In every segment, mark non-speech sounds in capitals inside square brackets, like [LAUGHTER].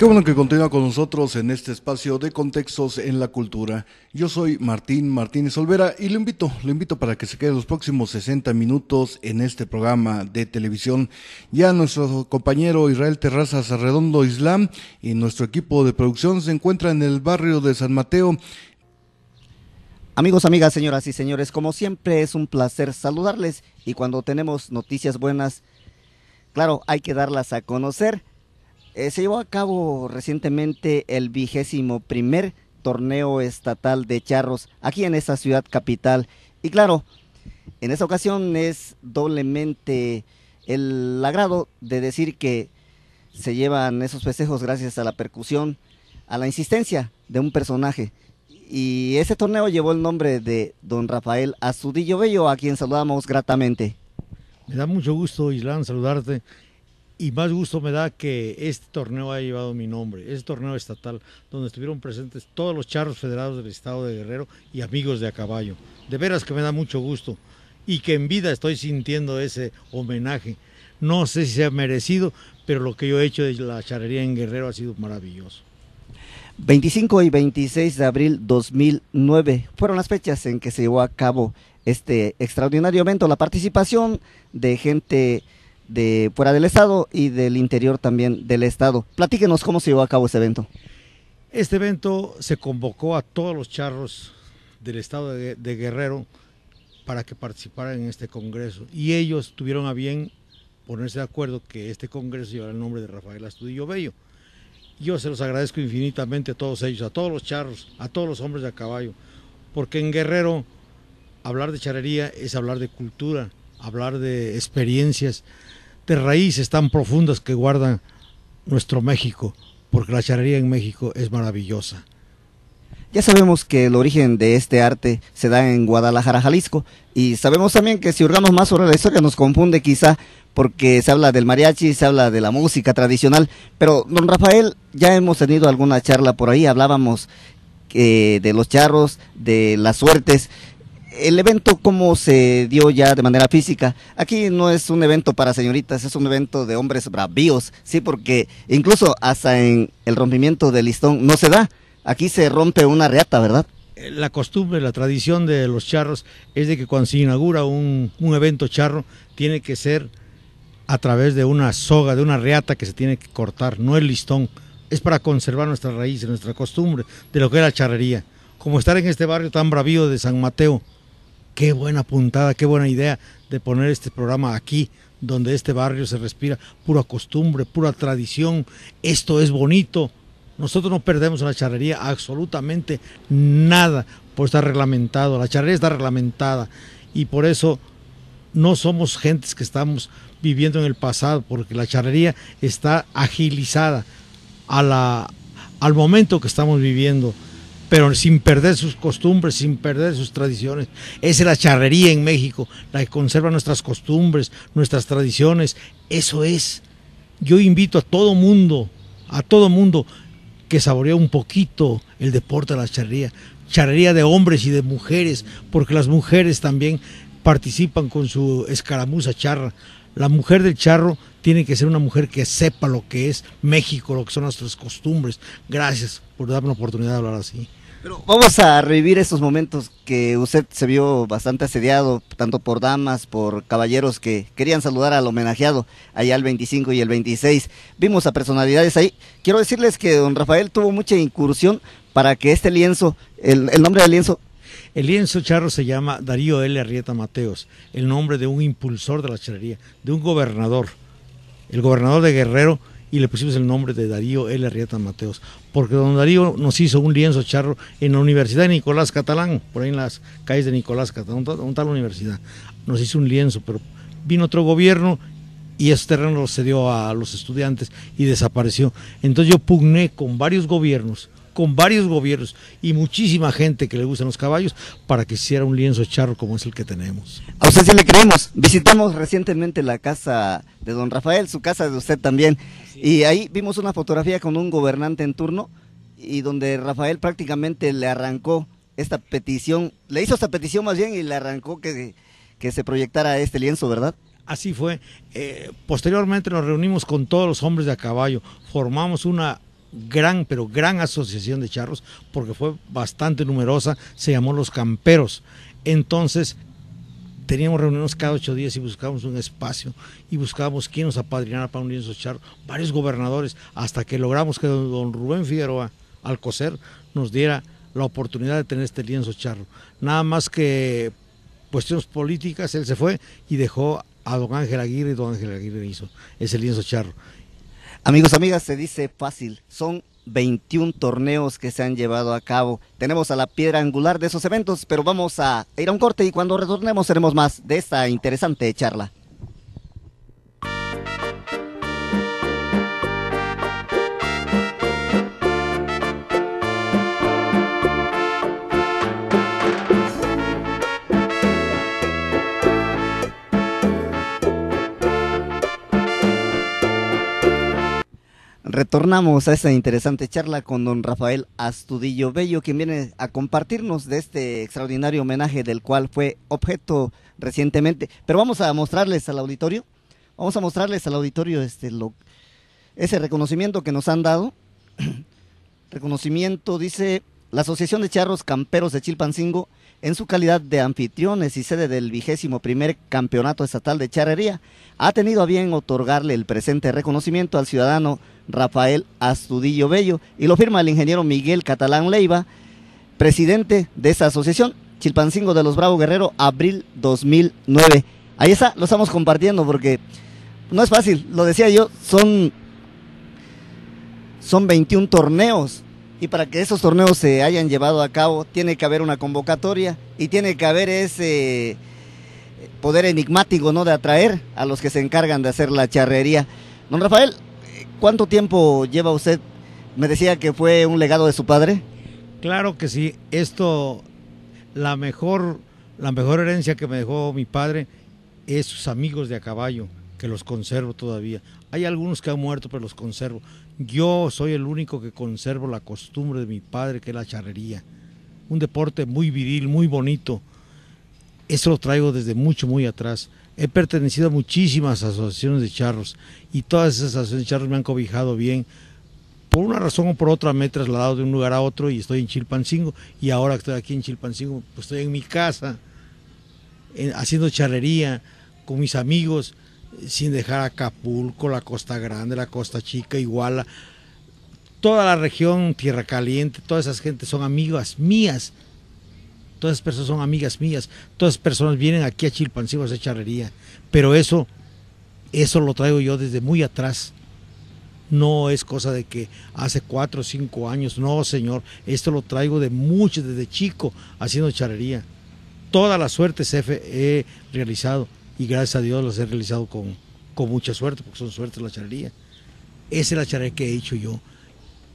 Qué bueno que continúa con nosotros en este espacio de contextos en la cultura. Yo soy Martín Martínez Olvera y lo invito, lo invito para que se quede los próximos 60 minutos en este programa de televisión. Ya nuestro compañero Israel Terrazas Arredondo Islam y nuestro equipo de producción se encuentra en el barrio de San Mateo. Amigos, amigas, señoras y señores, como siempre es un placer saludarles y cuando tenemos noticias buenas, claro, hay que darlas a conocer. Eh, se llevó a cabo recientemente el vigésimo primer torneo estatal de charros aquí en esta ciudad capital. Y claro, en esta ocasión es doblemente el agrado de decir que se llevan esos festejos gracias a la percusión, a la insistencia de un personaje. Y ese torneo llevó el nombre de don Rafael Azudillo Bello, a quien saludamos gratamente. Me da mucho gusto, Islán, saludarte y más gusto me da que este torneo haya llevado mi nombre, este torneo estatal, donde estuvieron presentes todos los charros federados del estado de Guerrero y amigos de a caballo. De veras que me da mucho gusto y que en vida estoy sintiendo ese homenaje. No sé si se ha merecido, pero lo que yo he hecho de la charrería en Guerrero ha sido maravilloso. 25 y 26 de abril 2009 fueron las fechas en que se llevó a cabo este extraordinario evento, la participación de gente de fuera del estado y del interior también del estado. Platíquenos cómo se llevó a cabo este evento. Este evento se convocó a todos los charros del estado de, Guerrero para que participaran en este congreso y ellos tuvieron a bien ponerse de acuerdo que este congreso llevará el nombre de Rafael Astudillo Bello. Yo se los agradezco infinitamente a todos ellos, a todos los charros, a todos los hombres de a caballo, porque en Guerrero hablar de charrería es hablar de cultura, hablar de experiencias, de raíces tan profundas que guardan nuestro México, porque la charrería en México es maravillosa. Ya sabemos que el origen de este arte se da en Guadalajara, Jalisco, y sabemos también que si hurgamos más sobre la historia nos confunde quizá porque se habla del mariachi, se habla de la música tradicional, pero don Rafael, ya hemos tenido alguna charla por ahí, hablábamos eh, de los charros, de las suertes, el evento ¿cómo se dio ya de manera física, aquí no es un evento para señoritas, es un evento de hombres bravíos, sí, porque incluso hasta en el rompimiento del listón no se da, aquí se rompe una reata, ¿verdad? La costumbre, la tradición de los charros es de que cuando se inaugura un, un evento charro tiene que ser a través de una soga, de una reata que se tiene que cortar, no el listón. Es para conservar nuestras raíces, nuestra costumbre de lo que era charrería. Como estar en este barrio tan bravío de San Mateo, Qué buena puntada, qué buena idea de poner este programa aquí, donde este barrio se respira pura costumbre, pura tradición. Esto es bonito. Nosotros no perdemos en la charrería absolutamente nada por estar reglamentado. La charrería está reglamentada y por eso no somos gentes que estamos viviendo en el pasado, porque la charrería está agilizada a la, al momento que estamos viviendo pero sin perder sus costumbres, sin perder sus tradiciones. Esa es la charrería en México, la que conserva nuestras costumbres, nuestras tradiciones. Eso es. Yo invito a todo mundo, a todo mundo que saboree un poquito el deporte de la charrería. Charrería de hombres y de mujeres, porque las mujeres también participan con su escaramuza charra. La mujer del charro tiene que ser una mujer que sepa lo que es México, lo que son nuestras costumbres. Gracias por darme la oportunidad de hablar así vamos a revivir esos momentos que usted se vio bastante asediado, tanto por damas, por caballeros que querían saludar al homenajeado allá al 25 y el 26. Vimos a personalidades ahí. Quiero decirles que don Rafael tuvo mucha incursión para que este lienzo, el, el nombre del lienzo, el lienzo charro se llama Darío L. Arrieta Mateos, el nombre de un impulsor de la charrería, de un gobernador. El gobernador de Guerrero y le pusimos el nombre de Darío L. Arrieta Mateos, porque don Darío nos hizo un lienzo charro en la Universidad de Nicolás Catalán, por ahí en las calles de Nicolás Catalán, un tal universidad, nos hizo un lienzo, pero vino otro gobierno y ese terreno lo cedió a los estudiantes y desapareció. Entonces yo pugné con varios gobiernos con varios gobiernos y muchísima gente que le gustan los caballos para que hiciera un lienzo charro como es el que tenemos. A usted sí le creemos. Visitamos recientemente la casa de don Rafael, su casa de usted también, y ahí vimos una fotografía con un gobernante en turno y donde Rafael prácticamente le arrancó esta petición, le hizo esta petición más bien y le arrancó que, que se proyectara este lienzo, ¿verdad? Así fue. Eh, posteriormente nos reunimos con todos los hombres de a caballo, formamos una gran, pero gran asociación de charros, porque fue bastante numerosa, se llamó Los Camperos. Entonces, teníamos reuniones cada ocho días y buscábamos un espacio y buscábamos quién nos apadrinara para un lienzo charro varios gobernadores, hasta que logramos que don Rubén Figueroa, al coser, nos diera la oportunidad de tener este lienzo charro. Nada más que cuestiones políticas, él se fue y dejó a don Ángel Aguirre y don Ángel Aguirre hizo ese lienzo charro. Amigos, amigas, se dice fácil. Son 21 torneos que se han llevado a cabo. Tenemos a la piedra angular de esos eventos, pero vamos a ir a un corte y cuando retornemos seremos más de esta interesante charla. Retornamos a esta interesante charla con don Rafael Astudillo Bello, quien viene a compartirnos de este extraordinario homenaje del cual fue objeto recientemente. Pero vamos a mostrarles al auditorio, vamos a mostrarles al auditorio este ese reconocimiento que nos han dado. [CLEARS THROAT] reconocimiento, dice, la Asociación de Charros Camperos de Chilpancingo, en su calidad de anfitriones y sede del vigésimo primer Campeonato Estatal de Charrería, ha tenido a bien otorgarle el presente reconocimiento al ciudadano Rafael Astudillo Bello y lo firma el ingeniero Miguel Catalán Leiva, presidente de esa asociación, Chilpancingo de los Bravo Guerrero, abril 2009. Ahí está, lo estamos compartiendo porque no es fácil, lo decía yo, son, son 21 torneos y para que esos torneos se hayan llevado a cabo, tiene que haber una convocatoria y tiene que haber ese poder enigmático, ¿no? De atraer a los que se encargan de hacer la charrería. Don Rafael, ¿cuánto tiempo lleva usted? Me decía que fue un legado de su padre. Claro que sí. Esto, la mejor, la mejor herencia que me dejó mi padre es sus amigos de a caballo, que los conservo todavía. Hay algunos que han muerto, pero los conservo. Yo soy el único que conservo la costumbre de mi padre, que es la charrería. Un deporte muy viril, muy bonito. Eso lo traigo desde mucho, muy atrás. He pertenecido a muchísimas asociaciones de charros y todas esas asociaciones de charros me han cobijado bien. Por una razón o por otra me he trasladado de un lugar a otro y estoy en Chilpancingo. Y ahora que estoy aquí en Chilpancingo, pues estoy en mi casa, haciendo charrería con mis amigos sin dejar Acapulco, la Costa Grande, la Costa Chica, Iguala, toda la región, Tierra Caliente, todas esas gentes son amigas mías. Todas esas personas son amigas mías. Todas esas personas vienen aquí a Chilpancingo a hacer charrería. Pero eso, eso lo traigo yo desde muy atrás. No es cosa de que hace cuatro o cinco años. No, señor. Esto lo traigo de mucho, desde chico, haciendo charrería. Toda la suerte se he realizado y gracias a Dios las he realizado con, mucha suerte, porque son suerte la charería Esa es la charrería que he hecho yo.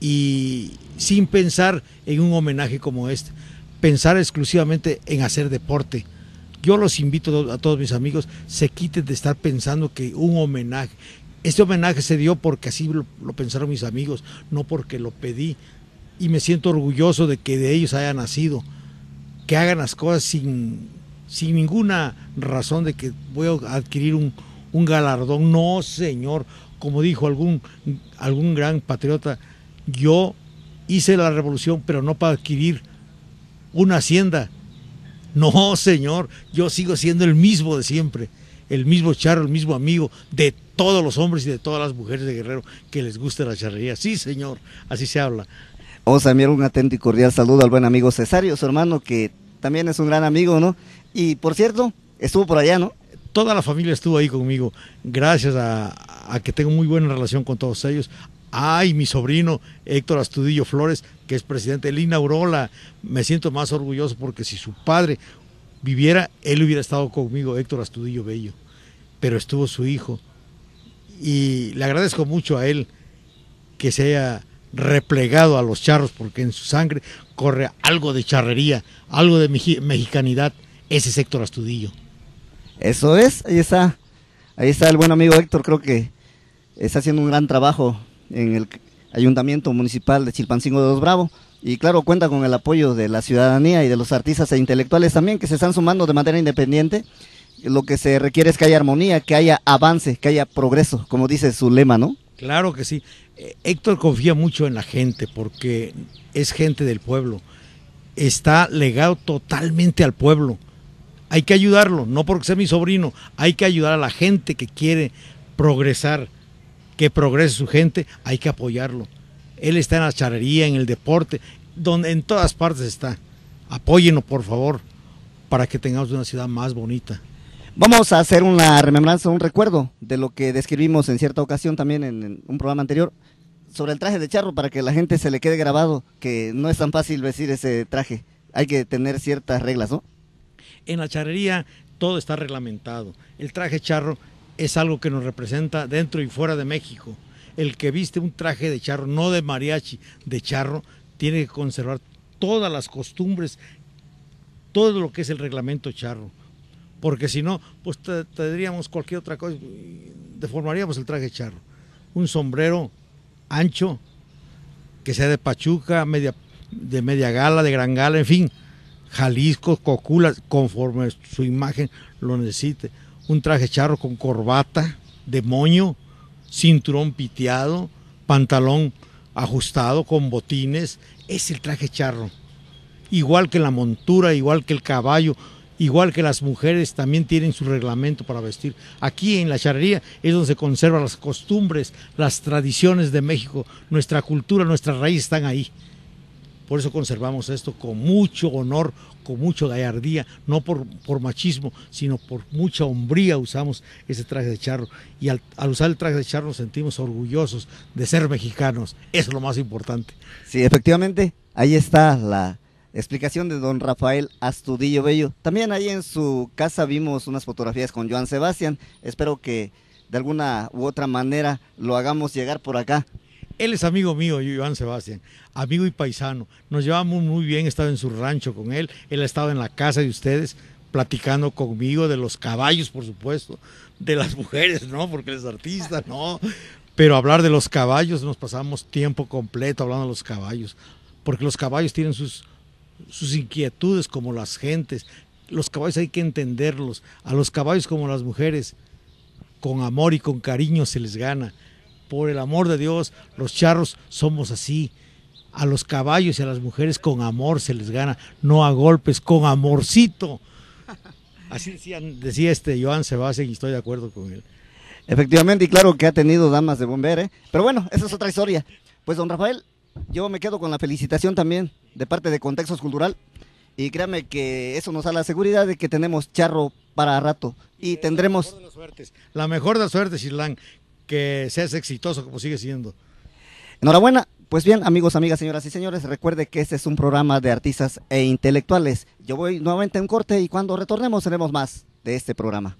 Y sin pensar en un homenaje como este, pensar exclusivamente en hacer deporte. Yo los invito a todos mis amigos, se quiten de estar pensando que un homenaje, este homenaje se dio porque así lo, pensaron mis amigos, no porque lo pedí. Y me siento orgulloso de que de ellos haya nacido, que hagan las cosas sin, sin ninguna razón de que voy a adquirir un, galardón. No, señor, como dijo algún, algún gran patriota, yo hice la revolución, pero no para adquirir una hacienda. No, señor, yo sigo siendo el mismo de siempre, el mismo charro, el mismo amigo de todos los hombres y de todas las mujeres de Guerrero que les guste la charrería. Sí, señor, así se habla. o enviar un atento y cordial saludo al buen amigo Cesario, su hermano que también es un gran amigo, ¿no? Y por cierto, estuvo por allá, ¿no? Toda la familia estuvo ahí conmigo, gracias a, que tengo muy buena relación con todos ellos. Ay, mi sobrino Héctor Astudillo Flores, que es presidente, él inauguró la. Me siento más orgulloso porque si su padre viviera, él hubiera estado conmigo, Héctor Astudillo Bello. Pero estuvo su hijo. Y le agradezco mucho a él que se haya replegado a los charros, porque en su sangre corre algo de charrería, algo de mexicanidad ese es Héctor Astudillo. Eso es, ahí está. Ahí está el buen amigo Héctor, creo que está haciendo un gran trabajo en el Ayuntamiento Municipal de Chilpancingo de los Bravo. Y claro, cuenta con el apoyo de la ciudadanía y de los artistas e intelectuales también que se están sumando de manera independiente. Lo que se requiere es que haya armonía, que haya avance, que haya progreso, como dice su lema, ¿no? Claro que sí. Eh, Héctor confía mucho en la gente porque es gente del pueblo. Está legado totalmente al pueblo. Hay que ayudarlo, no porque sea mi sobrino, hay que ayudar a la gente que quiere progresar, que progrese su gente, hay que apoyarlo. Él está en la charrería, en el deporte, donde en todas partes está. Apóyenlo, por favor, para que tengamos una ciudad más bonita. Vamos a hacer una remembranza, un recuerdo de lo que describimos en cierta ocasión también en, un programa anterior sobre el traje de charro para que la gente se le quede grabado que no es tan fácil decir ese traje. Hay que tener ciertas reglas, ¿no? En la charrería todo está reglamentado. El traje charro es algo que nos representa dentro y fuera de México. El que viste un traje de charro, no de mariachi, de charro, tiene que conservar todas las costumbres, todo lo que es el reglamento charro. Porque si no, pues tendríamos cualquier otra cosa, deformaríamos el traje charro. Un sombrero ancho, que sea de pachuca, de media gala, de gran gala, en fin, Jalisco, Coculas, conforme su imagen lo necesite. Un traje charro con corbata de moño, cinturón piteado, pantalón ajustado con botines. Es el traje charro. Igual que la montura, igual que el caballo, igual que las mujeres también tienen su reglamento para vestir. Aquí en la charrería es donde se conservan las costumbres, las tradiciones de México. Nuestra cultura, nuestra raíz están ahí. Por eso conservamos esto con mucho honor, con mucha gallardía, no por, por machismo, sino por mucha hombría usamos ese traje de charro. Y al, usar el traje de charro nos sentimos orgullosos de ser mexicanos. Eso es lo más importante. Sí, efectivamente, ahí está la explicación de don Rafael Astudillo Bello. También ahí en su casa vimos unas fotografías con Joan Sebastián. Espero que de alguna u otra manera lo hagamos llegar por acá él es amigo mío, Iván Sebastián, amigo y paisano. Nos llevamos muy bien, he estado en su rancho con él, él ha estado en la casa de ustedes platicando conmigo de los caballos, por supuesto, de las [LAUGHS] mujeres, ¿no? Porque él es artista, ¿no? Pero hablar de los caballos, nos pasamos tiempo completo hablando de los caballos, porque los caballos tienen sus, sus inquietudes como las gentes. Los caballos hay que entenderlos. A los caballos como las mujeres, con amor y con cariño se les gana. Por el amor de Dios, los charros somos así. A los caballos y a las mujeres con amor se les gana, no a golpes, con amorcito. Así decía este Joan Sebastián y estoy de acuerdo con él. Efectivamente, y claro que ha tenido damas de bomber, ¿eh? pero bueno, esa es otra historia. Pues don Rafael, yo me quedo con la felicitación también de parte de Contextos Cultural y créame que eso nos da la seguridad de que tenemos charro para rato y, y tendremos la mejor de las suertes, la mejor de Islán que seas exitoso como sigue siendo. Enhorabuena. Pues bien, amigos, amigas, señoras y señores, recuerde que este es un programa de artistas e intelectuales. Yo voy nuevamente a un corte y cuando retornemos tenemos más de este programa.